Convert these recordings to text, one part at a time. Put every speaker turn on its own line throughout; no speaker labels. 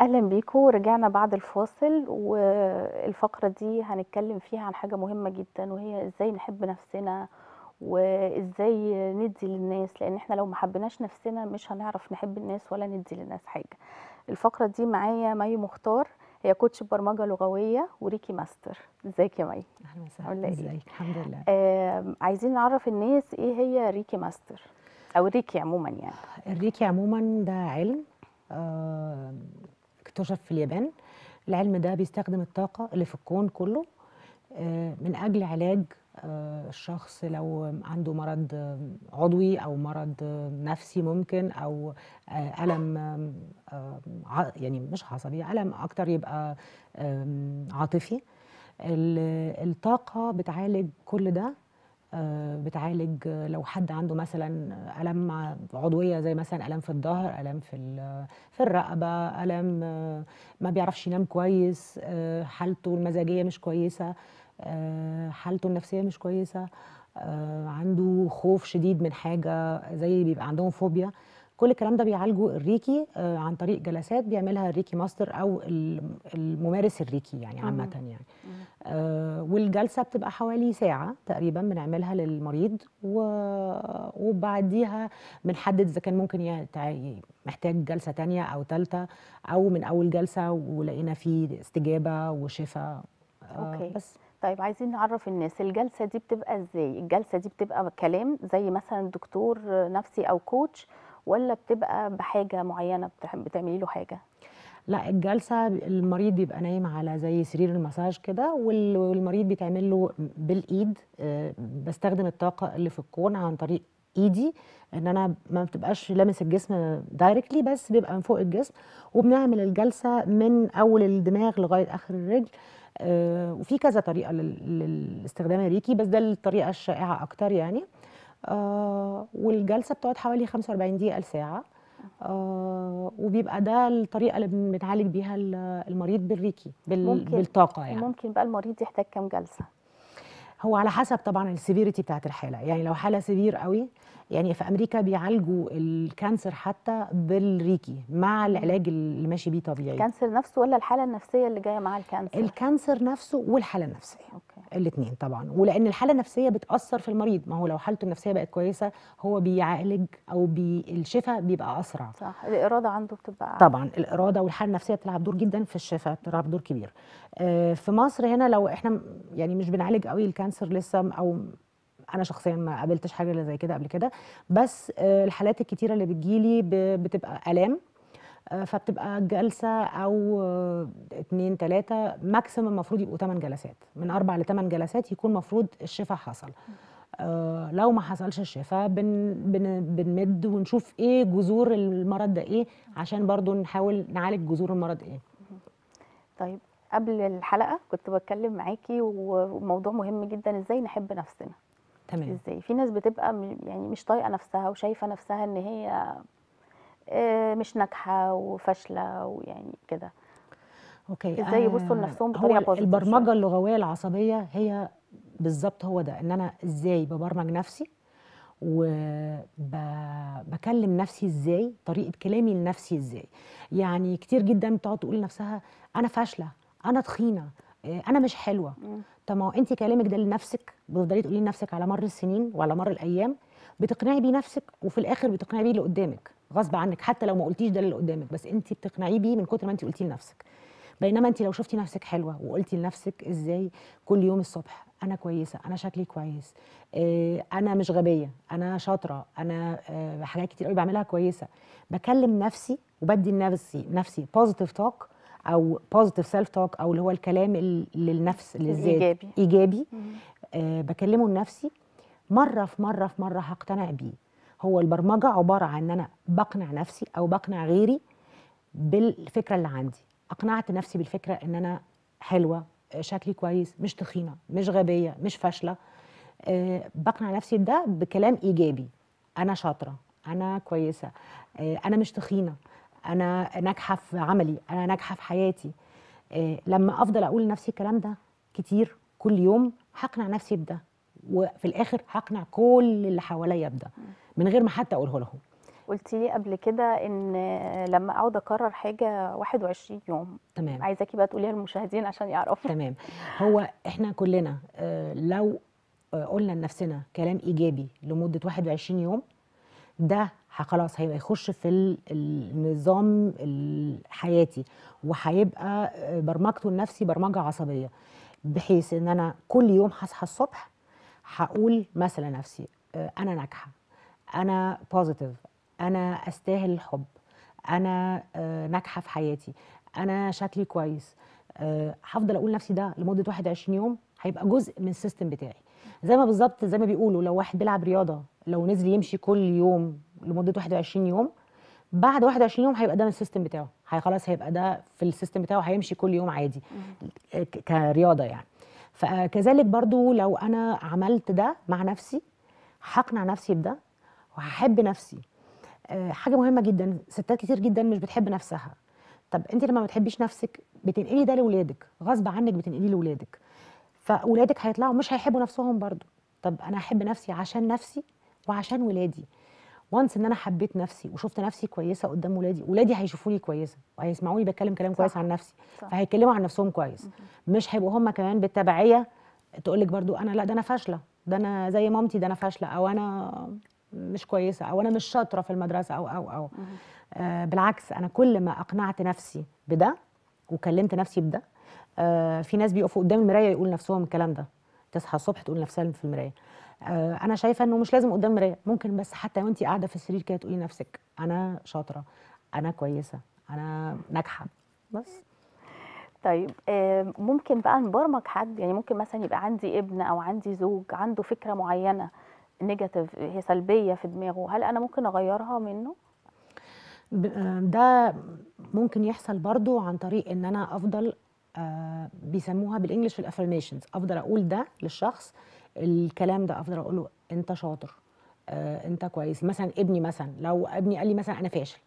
اهلا بيكم رجعنا بعد الفاصل والفقره دي هنتكلم فيها عن حاجه مهمه جدا وهي ازاي نحب نفسنا وازاي ندي للناس لان احنا لو ما حبيناش نفسنا مش هنعرف نحب الناس ولا ندي للناس حاجه الفقره دي معايا مي مختار هي كوتش برمجه لغويه وريكي ماستر ازيك يا مي اهلا وسهلا إيه؟ ازيك الحمد لله آه عايزين نعرف الناس ايه هي ريكي ماستر او ريكي عموما يعني
الريكي عموما ده علم آه اكتشف في اليابان العلم ده بيستخدم الطاقة اللي في الكون كله آه، من أجل علاج آه، الشخص لو عنده مرض آه، عضوي أو مرض نفسي ممكن أو ألم يعني مش عصبي ألم أكتر يبقى عاطفي الطاقة بتعالج كل ده آه، بتعالج آه، لو حد عنده مثلا آه، الام عضويه زي مثلا الام في الظهر الام في في الرقبه الام ما بيعرفش ينام كويس حالته المزاجيه مش كويسه حالته النفسيه مش كويسه عنده خوف شديد من حاجه زي بيبقى عندهم فوبيا كل الكلام ده بيعالجه الريكي آه، عن طريق جلسات بيعملها الريكي ماستر او الممارس الريكي يعني عامه يعني آه، والجلسه بتبقى حوالي ساعه تقريبا بنعملها للمريض وبعديها بنحدد اذا كان ممكن محتاج جلسه تانية او ثالثه او من اول جلسه ولقينا فيه استجابه وشفاء آه، اوكي
بس طيب عايزين نعرف الناس الجلسه دي بتبقى ازاي الجلسه دي بتبقى كلام زي مثلا دكتور نفسي او كوتش ولا بتبقى بحاجه معينه بتعملي له حاجه
لا الجلسه المريض بيبقى نايم على زي سرير المساج كده والمريض بيتعمل له بالايد آه، بستخدم الطاقه اللي في الكون عن طريق ايدي ان انا ما بتبقاش لامس الجسم دايركتلي بس بيبقى من فوق الجسم وبنعمل الجلسه من اول الدماغ لغايه اخر الرجل آه، وفي كذا طريقه للاستخدام الريكي بس ده الطريقه الشائعه اكتر يعني آه، والجلسه بتقعد حوالي 45 دقيقه لساعه آه وبيبقى ده الطريقه اللي بنعالج بيها المريض بالريكي بال ممكن بالطاقه يعني
ممكن بقى المريض يحتاج كام جلسه
هو على حسب طبعا السيفيريتي بتاعت الحاله يعني لو حاله سيفير قوي يعني في امريكا بيعالجوا الكانسر حتى بالريكي مع العلاج اللي ماشي بيه طبيعي
الكانسر نفسه ولا الحاله النفسيه اللي جايه مع الكانسر
الكانسر نفسه والحاله النفسيه أوكي. الاثنين طبعا ولان الحاله النفسيه بتاثر في المريض ما هو لو حالته النفسيه بقت كويسه هو بيعالج او بي الشفاء بيبقى اسرع صح
الاراده عنده بتبقى طبعا
الاراده والحاله النفسيه بتلعب دور جدا في الشفاء بتلعب دور كبير آه، في مصر هنا لو احنا يعني مش بنعالج قوي الكانسر لسه او انا شخصيا ما قابلتش حاجه زي كده قبل كده بس آه، الحالات الكتيره اللي بتجيلي بتبقى الام آه، فبتبقى جلسه او آه، اتنين تلاته ماكسيمم المفروض يبقوا تمن جلسات من اربع لتمن جلسات يكون المفروض الشفاء حصل آه، لو ما حصلش الشفاء بن بن بنمد ونشوف ايه جذور المرض ده ايه عشان برضو نحاول نعالج جذور المرض ايه
طيب قبل الحلقه كنت بتكلم معاكي وموضوع مهم جدا ازاي نحب نفسنا تمام ازاي في ناس بتبقى يعني مش طايقه نفسها وشايفه نفسها ان هي آه، مش ناجحه وفاشله ويعني كده
اوكي ازاي آه، يبصوا لنفسهم بطريقه بوزيتيف البرمجه اللغويه العصبيه هي بالظبط هو ده ان انا ازاي ببرمج نفسي وبكلم نفسي ازاي طريقه كلامي لنفسي ازاي يعني كتير جدا بتقعد تقول لنفسها انا فاشله انا تخينه آه، انا مش حلوه طب ما هو انت كلامك ده لنفسك بتفضلي تقولي لنفسك على مر السنين وعلى مر الايام بتقنعي بيه نفسك وفي الاخر بتقنعي بيه اللي قدامك غصب عنك حتى لو ما قلتيش ده اللي قدامك بس انت بتقنعيه بيه من كتر ما انت قلتيه لنفسك بينما انت لو شفتي نفسك حلوه وقلتي لنفسك ازاي كل يوم الصبح انا كويسه انا شكلي كويس اه انا مش غبيه انا شاطره انا اه حاجات كتير قوي بعملها كويسه بكلم نفسي وبدي لنفسي نفسي بوزيتيف توك او بوزيتيف سيلف توك او اللي هو الكلام للنفس للذات ايجابي ايجابي آه بكلمه لنفسي مره في مره في مره هقتنع بيه هو البرمجه عباره عن ان انا بقنع نفسي او بقنع غيري بالفكره اللي عندي اقنعت نفسي بالفكره ان انا حلوه شكلي كويس مش تخينه مش غبيه مش فاشله آه، بقنع نفسي بده بكلام ايجابي انا شاطره انا كويسه آه، انا مش تخينه انا ناجحه في عملي انا ناجحه في حياتي آه، لما افضل اقول لنفسي الكلام ده كتير كل يوم هقنع نفسي بده وفي الاخر هقنع كل اللي حواليا بده من غير ما حتى اقوله لهم
قلت لي قبل كده ان لما اقعد اكرر حاجه 21 يوم تمام عايزاكي بقى تقوليها للمشاهدين عشان يعرفوا
تمام هو احنا كلنا آه، لو آه، قلنا لنفسنا كلام ايجابي لمده 21 يوم ده خلاص هيبقى يخش في النظام الحياتي وهيبقى آه، برمجته النفسي برمجه عصبيه بحيث ان انا كل يوم هصحى الصبح هقول مثلا نفسي آه، انا ناجحه انا بوزيتيف انا استاهل الحب انا آه، ناجحه في حياتي انا شكلي كويس آه، هفضل اقول نفسي ده لمده 21 يوم هيبقى جزء من السيستم بتاعي زي ما بالظبط زي ما بيقولوا لو واحد بيلعب رياضه لو نزل يمشي كل يوم لمده 21 يوم بعد 21 يوم هيبقى ده من السيستم بتاعه هي خلاص هيبقى ده في السيستم بتاعه هيمشي كل يوم عادي كرياضه يعني فكذلك برضو لو انا عملت ده مع نفسي هقنع نفسي بده وهحب نفسي آه، حاجه مهمه جدا ستات كتير جدا مش بتحب نفسها طب انت لما ما بتحبيش نفسك بتنقلي ده لاولادك غصب عنك بتنقليه لاولادك فاولادك هيطلعوا مش هيحبوا نفسهم برضو طب انا احب نفسي عشان نفسي وعشان ولادي وانس ان انا حبيت نفسي وشفت نفسي كويسه قدام ولادي ولادي هيشوفوني كويسه وهيسمعوني بتكلم كلام كويس عن نفسي فهيتكلموا عن نفسهم كويس مش هيبقوا هم كمان بالتبعيه تقول لك برضو انا لا ده انا فاشله ده انا زي مامتي ده انا فاشله او انا مش كويسه او انا مش شاطره في المدرسه او او او آه بالعكس انا كل ما اقنعت نفسي بده وكلمت نفسي بده آه في ناس بيقفوا قدام المرايه يقول نفسهم الكلام ده تصحى الصبح تقول نفسها في المرايه آه، انا شايفه انه مش لازم قدام مرايه ممكن بس حتى وانت قاعده في السرير كده تقولي نفسك انا شاطره انا كويسه انا ناجحه
بس طيب آه، ممكن بقى نبرمج حد يعني ممكن مثلا يبقى عندي ابن او عندي زوج عنده فكره معينه نيجاتيف هي سلبيه في دماغه هل انا ممكن اغيرها منه
آه، ده ممكن يحصل برضو عن طريق ان انا افضل بيسموها بالانجلش الافرميشنز افضل اقول ده للشخص الكلام ده افضل اقوله انت شاطر آه، انت كويس مثلا ابني مثلا لو ابني قال لي مثلا انا فاشل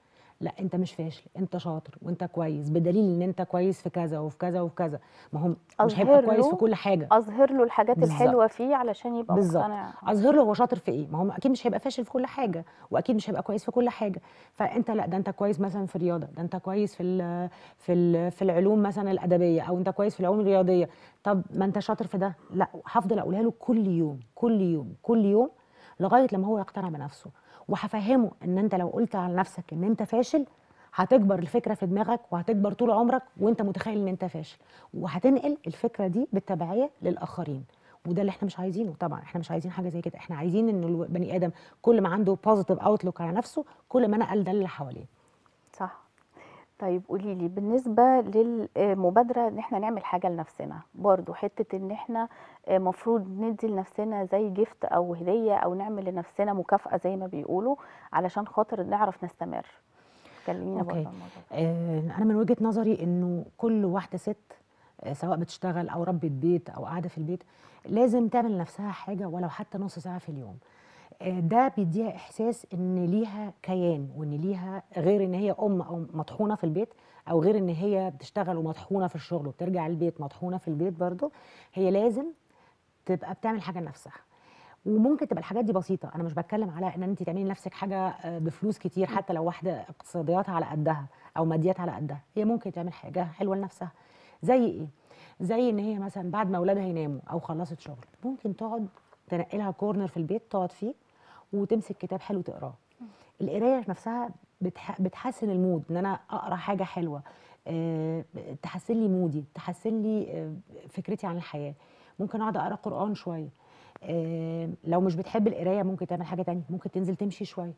لا انت مش فاشل انت شاطر وانت كويس بدليل ان انت كويس في كذا وفي كذا وفي كذا ما هو مش هيبقى كويس في كل حاجه
اظهر له الحاجات بالزبط. الحلوه فيه علشان يبقى مقتنع
اظهر له هو شاطر في ايه ما هو اكيد مش هيبقى فاشل في كل حاجه واكيد مش هيبقى كويس في كل حاجه فانت لا ده انت كويس مثلا في الرياضه ده انت كويس في الـ في الـ في العلوم مثلا الادبيه او انت كويس في العلوم الرياضيه طب ما انت شاطر في ده لا هفضل اقولها له كل يوم كل يوم كل يوم لغايه لما هو يقتنع بنفسه وهفهمه ان انت لو قلت على نفسك ان انت فاشل هتكبر الفكره في دماغك وهتكبر طول عمرك وانت متخيل ان انت فاشل وهتنقل الفكره دي بالتبعيه للاخرين وده اللي احنا مش عايزينه طبعا احنا مش عايزين حاجه زي كده احنا عايزين ان البني ادم كل ما عنده بوزيتيف اوتلوك على نفسه كل ما نقل ده اللي حواليه
طيب قولي لي بالنسبة للمبادرة إن إحنا نعمل حاجة لنفسنا برضو حتة إن إحنا آه، مفروض ندي لنفسنا زي جفت أو هدية أو نعمل لنفسنا مكافأة زي ما بيقولوا علشان خاطر نعرف نستمر كلمينا أوكي. الموضوع
آه، أنا من وجهة نظري إنه كل واحدة ست آه، سواء بتشتغل أو ربت بيت أو قاعدة في البيت لازم تعمل لنفسها حاجة ولو حتى نص ساعة في اليوم آه، ده بيديها احساس ان ليها كيان وان ليها غير ان هي ام او مطحونه في البيت او غير ان هي بتشتغل ومطحونه في الشغل وبترجع البيت مطحونه في البيت برضه هي لازم تبقى بتعمل حاجه لنفسها وممكن تبقى الحاجات دي بسيطه انا مش بتكلم على ان انت تعملي لنفسك حاجه آه، بفلوس كتير حتى لو واحده اقتصادياتها على قدها او مادياتها على قدها هي ممكن تعمل حاجه حلوه لنفسها زي ايه زي ان هي مثلا بعد ما اولادها يناموا او خلصت شغل ممكن تقعد تنقي لها كورنر في البيت تقعد فيه وتمسك كتاب حلو تقراه القرايه نفسها بتح... بتحسن المود ان انا اقرا حاجه حلوه أه... تحسن لي مودي تحسن لي آه، فكرتي عن الحياه ممكن اقعد اقرا قران شويه أه... لو مش بتحب القرايه ممكن تعمل حاجه تانية ممكن تنزل تمشي شويه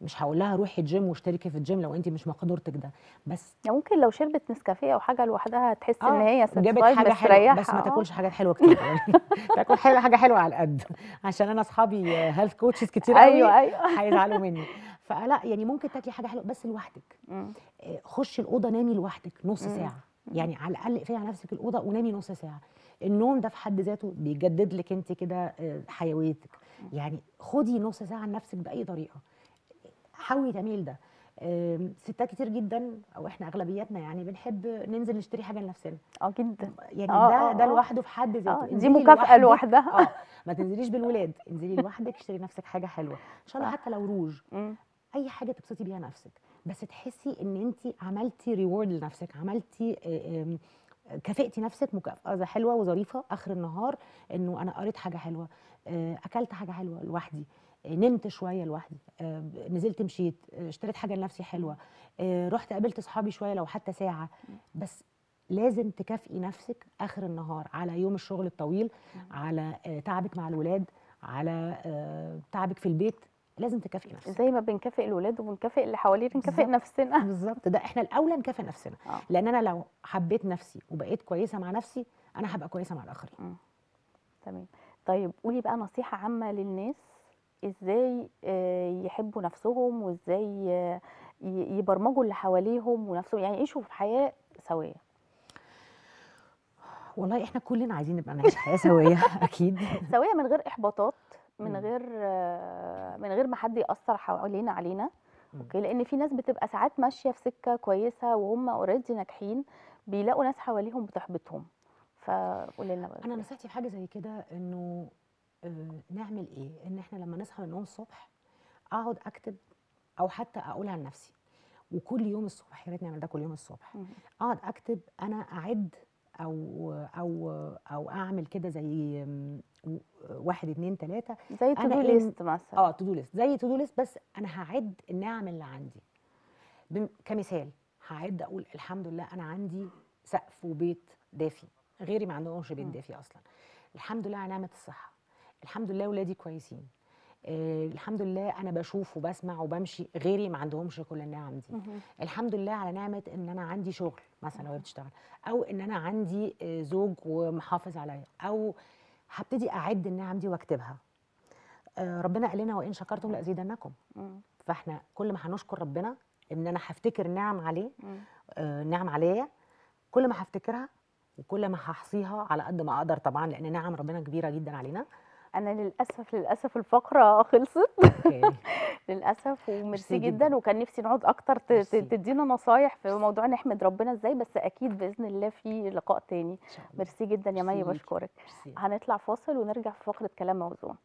مش هقول لها روحي الجيم واشتركي في الجيم لو انت مش مقدرتك ده بس
يعني ممكن لو شربت نسكافيه او حاجه لوحدها تحس آه ان هي جابت آه. حاجه حلوه بس ما تاكلش
حاجات حلوه كتير يعني. تاكل حلو حاجه حلوه على قد عشان انا اصحابي هيلث كوتشز كتير قوي ايوه ايوه هيزعلوا مني فلا يعني ممكن تاكلي حاجه حلوه بس لوحدك آه، خشي الاوضه نامي لوحدك نص ساعه يعني على الاقل اقفلي على نفسك الاوضه ونامي نص ساعه النوم ده في حد ذاته بيجدد لك انت كده آه، حيويتك يعني خدي نص ساعه لنفسك باي طريقه حاولي تميل ده ستات كتير جدا او احنا اغلبيتنا يعني بنحب ننزل نشتري حاجه لنفسنا اه جدا يعني آه ده آه، ده آه. لوحده في حد ذاته آه، دي مكافاه لوحدها اه ما تنزليش بالولاد انزلي لوحدك اشتري نفسك حاجه حلوه ان شاء الله حتى لو روج اي حاجه تبسطي بيها نفسك بس تحسي ان انت عملتي ريورد لنفسك عملتي كافئتي نفسك مكافاه حلوه وظريفه اخر النهار انه انا قريت حاجه حلوه اكلت حاجه حلوه لوحدي نمت شويه لوحدي آه، نزلت مشيت آه، اشتريت حاجه لنفسي حلوه آه، رحت قابلت اصحابي شويه لو حتى ساعه بس لازم تكافئي نفسك اخر النهار على يوم الشغل الطويل على تعبك مع الولاد على تعبك في البيت لازم تكافئي نفسك زي
ما بنكافئ الولاد وبنكافئ اللي حوالينا نكافئ
نفسنا بالظبط ده احنا الاولى نكافئ نفسنا آه. لان انا لو حبيت نفسي وبقيت كويسه
مع نفسي انا هبقى كويسه مع الاخرين تمام طيب قولي بقى نصيحه عامه للناس ازاي آه، يحبوا نفسهم وازاي آه، يبرمجوا اللي حواليهم ونفسهم يعني يعيشوا في حياه سويه والله احنا كلنا عايزين نبقى
نعيش حياه سويه اكيد
سويه من غير احباطات من غير آه، من غير ما حد ياثر حوالينا علينا اوكي لان في ناس بتبقى ساعات ماشيه في سكه كويسه وهم اوريدي ناجحين بيلاقوا ناس حواليهم بتحبطهم فقولي لنا بقى
انا نصيحتي في حاجه زي كده انه آه، نعمل ايه ان احنا لما نصحى من النوم الصبح اقعد اكتب او حتى اقولها لنفسي وكل يوم الصبح يا ريت نعمل ده كل يوم الصبح اقعد اكتب انا اعد او او او اعمل كده زي واحد اتنين تلاته زي تو دو ليست مثلا اه تو دو ليست زي تو دو ليست بس انا هعد النعم اللي عندي كمثال هعد اقول الحمد لله انا عندي سقف وبيت دافي غيري ما عندهمش بيت دافي اصلا الحمد لله على نعمه الصحه الحمد لله ولادي كويسين آه الحمد لله انا بشوف وبسمع وبمشي غيري ما عندهمش كل النعم دي مه. الحمد لله على نعمه ان انا عندي شغل مثلا لو بتشتغل او ان انا عندي آه زوج ومحافظ عليا او هبتدي اعد النعم دي واكتبها آه ربنا قال لنا وان شكرتم لازيدنكم فاحنا كل ما هنشكر ربنا ان انا هفتكر نعم عليه آه نعم عليا كل ما هفتكرها وكل ما هحصيها على قد ما اقدر طبعا لان نعم ربنا كبيره جدا علينا انا للاسف للاسف
الفقره خلصت للاسف وميرسي جدا وكان نفسي نقعد اكتر تدينا نصايح في موضوع نحمد ربنا ازاي بس اكيد باذن الله في لقاء تاني ميرسي جدا يا مي بشكرك هنطلع فاصل ونرجع في فقره كلام موزون